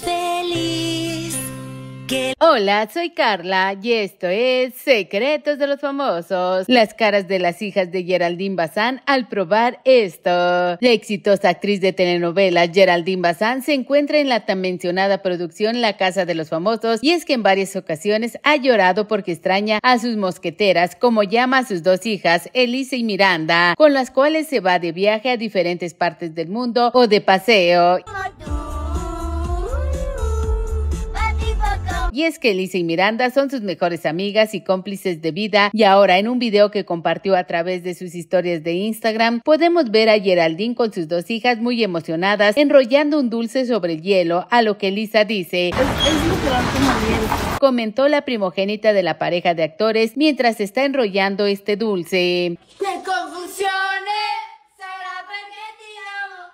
feliz. Que... Hola, soy Carla y esto es Secretos de los Famosos. Las caras de las hijas de Geraldine Bazán al probar esto. La exitosa actriz de telenovelas Geraldine Bazán se encuentra en la tan mencionada producción La Casa de los Famosos y es que en varias ocasiones ha llorado porque extraña a sus mosqueteras, como llama a sus dos hijas, Elise y Miranda, con las cuales se va de viaje a diferentes partes del mundo o de paseo. Y es que Elisa y Miranda son sus mejores amigas y cómplices de vida y ahora en un video que compartió a través de sus historias de Instagram podemos ver a Geraldine con sus dos hijas muy emocionadas enrollando un dulce sobre el hielo a lo que Elisa dice es, comentó la primogénita de la pareja de actores mientras está enrollando este dulce. ¡Qué confusión!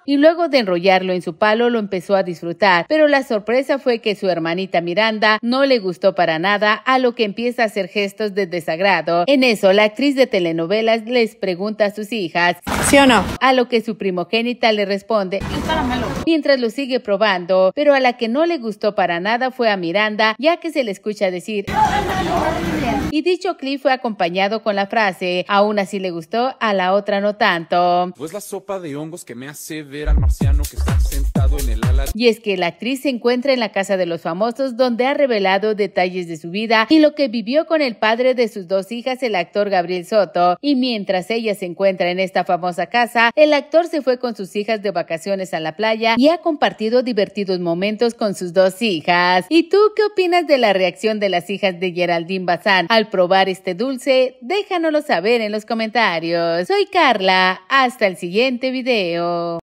y luego de enrollarlo en su palo lo empezó a disfrutar, pero la sorpresa fue que su hermanita Miranda no le gustó para nada, a lo que empieza a hacer gestos de desagrado. En eso, la actriz de telenovelas les pregunta a sus hijas, ¿sí o no? A lo que su primogénita le responde, mientras lo sigue probando, pero a la que no le gustó para nada fue a Miranda, ya que se le escucha decir, y dicho clip fue acompañado con la frase, aún así le gustó, a la otra no tanto. Pues la sopa de hongos que me hace ver y es que la actriz se encuentra en la casa de los famosos donde ha revelado detalles de su vida y lo que vivió con el padre de sus dos hijas, el actor Gabriel Soto. Y mientras ella se encuentra en esta famosa casa, el actor se fue con sus hijas de vacaciones a la playa y ha compartido divertidos momentos con sus dos hijas. ¿Y tú qué opinas de la reacción de las hijas de Geraldine Bazán al probar este dulce? Déjanoslo saber en los comentarios. Soy Carla, hasta el siguiente video.